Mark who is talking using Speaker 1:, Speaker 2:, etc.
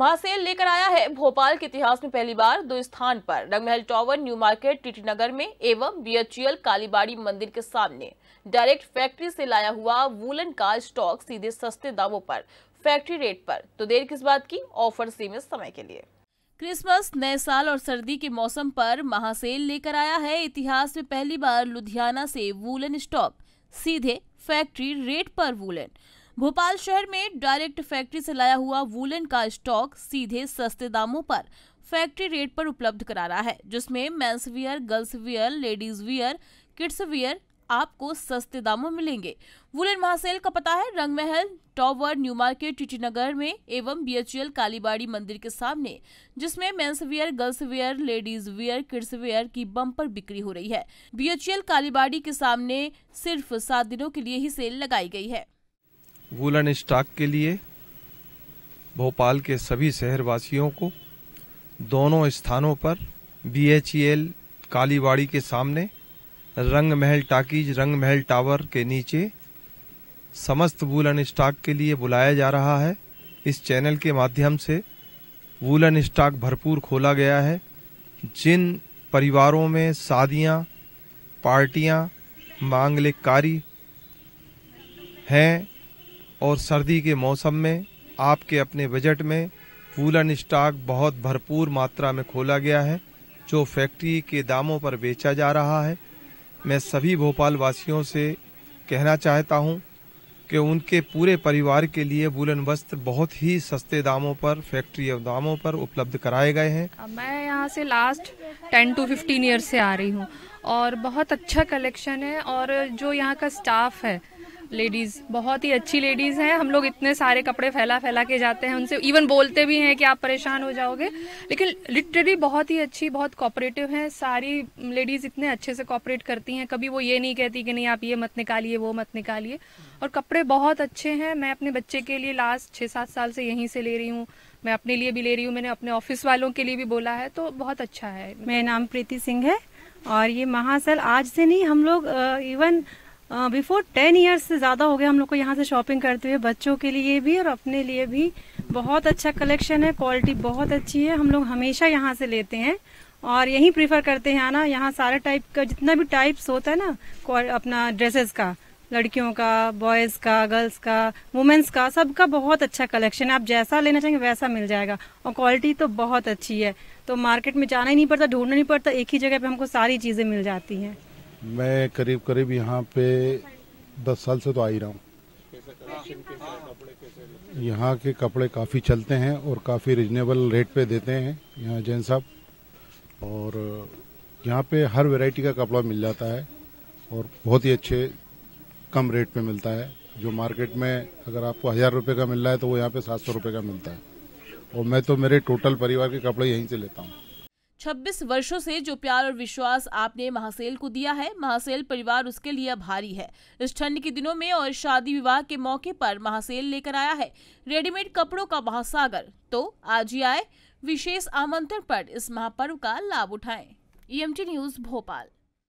Speaker 1: महासेल लेकर आया है भोपाल के इतिहास में पहली बार दो स्थान पर Rangmahal tower new market TT Nagar में एवं बीएचईएल कालीबाड़ी मंदिर के सामने डायरेक्ट फैक्ट्री से लाया हुआ वूलन का स्टॉक सीधे सस्ते दामों पर फैक्ट्री रेट पर तो देर किस बात की ऑफर सीमित समय के लिए क्रिसमस नए साल और सर्दी के मौसम पर महासेल लेकर आया है इतिहास में पहली बार लुधियाना से वूलन स्टॉक सीधे फैक्ट्री रेट पर वूलन भोपाल शहर में डायरेक्ट फैक्ट्री से लाया हुआ वूलन का स्टॉक सीधे सस्ते दामों पर फैक्ट्री रेट पर उपलब्ध करा रहा है जिसमें men's wear girls wear ladies wear kids wear आपको सस्ते दामों मिलेंगे वुलन महासेल का पता है Rangmahal tower new market TT Nagar में एवं बीएचयूएल कालीबाड़ी मंदिर के सामने जिसमें men's wear girls wear ladies wear kids wear की बम्पर बिक्री हो रही है बीएचयूएल कालीबाड़ी के सामने सिर्फ सात दिनों के लिए ही सेल लगाई गई है
Speaker 2: वूलन स्टॉक के लिए भोपाल के सभी शहरवासियों को दोनों स्थानों पर बीएचईएल e कालीवाड़ी के सामने रंग महल टाकीज रंग महल टावर के नीचे समस्त वूलन स्टॉक के लिए बुलाया जा रहा है इस चैनल के माध्यम से वूलन स्टॉक भरपूर खोला गया है जिन परिवारों में शादियां पार्टियां मांगलिक कार्य हैं और सर्दी के मौसम में आपके अपने बजट में वूलन स्टॉक बहुत भरपूर मात्रा में खोला गया है जो फैक्ट्री के दामों पर बेचा जा रहा है मैं सभी भोपाल वासियों से कहना चाहता हूं कि उनके पूरे परिवार के लिए बुलन वस्त्र बहुत ही सस्ते दामों पर फैक्ट्री दामों पर उपलब्ध कराए गए हैं
Speaker 3: मैं यहाँ से last ten to fifteen year से आ रही हूँ और बहुत अच्छा कलेक्शन है और जो यहाँ का स्टाफ है लेडीज़ बहुत ही अच्छी लेडीज़ हैं हम लोग इतने सारे कपड़े फैला फैला के जाते हैं उनसे इवन बोलते भी हैं कि आप परेशान हो जाओगे लेकिन लिटरली बहुत ही अच्छी बहुत कॉपरेटिव हैं सारी लेडीज़ इतने अच्छे से कॉपरेट करती हैं कभी वो ये नहीं कहती कि नहीं आप ये मत निकालिए वो मत निकालिए और कपड़े बहुत अच्छे हैं मैं अपने बच्चे के लिए लास्ट छः सात साल से यहीं से ले रही हूँ मैं अपने लिए भी ले रही
Speaker 4: हूँ मैंने अपने ऑफिस वालों के लिए भी बोला है तो बहुत अच्छा है मेरा नाम प्रीति सिंह है और ये महासल आज से नहीं हम लोग इवन बिफोर टेन ईयर्स से ज़्यादा हो गया हम लोग को यहाँ से शॉपिंग करते हुए बच्चों के लिए भी और अपने लिए भी बहुत अच्छा कलेक्शन है क्वालिटी बहुत अच्छी है हम लोग हमेशा यहाँ से लेते हैं और यहीं प्रीफर करते हैं आना यहाँ सारे टाइप का जितना भी टाइप्स होता है ना अपना ड्रेसेस का लड़कियों का बॉयज़ का गर्ल्स का वुमेंस का सबका बहुत अच्छा कलेक्शन है आप जैसा लेना चाहेंगे वैसा मिल जाएगा और क्वालिटी तो बहुत अच्छी है तो मार्केट में जाना ही नहीं पड़ता ढूंढना नहीं पड़ता एक ही जगह पे हमको सारी चीज़ें मिल जाती हैं
Speaker 5: मैं करीब करीब यहाँ पे दस साल से तो आ ही रहा हूँ यहाँ के कपड़े काफ़ी चलते हैं और काफ़ी रिजनेबल रेट पे देते हैं यहाँ जैन साहब और यहाँ पे हर वैरायटी का कपड़ा मिल जाता है और बहुत ही अच्छे कम रेट पे मिलता है जो मार्केट में अगर आपको हज़ार रुपये का मिल रहा है तो वो यहाँ पे सात सौ रुपये का मिलता है और मैं तो मेरे टोटल परिवार के कपड़े यहीं से लेता हूँ
Speaker 1: छब्बीस वर्षों से जो प्यार और विश्वास आपने महासेल को दिया है महासेल परिवार उसके लिए भारी है इस ठंड के दिनों में और शादी विवाह के मौके पर महासेल लेकर आया है रेडीमेड कपड़ों का महासागर तो आज ही आए विशेष आमंत्रण पर इस महापर्व का लाभ उठाएं ई e न्यूज भोपाल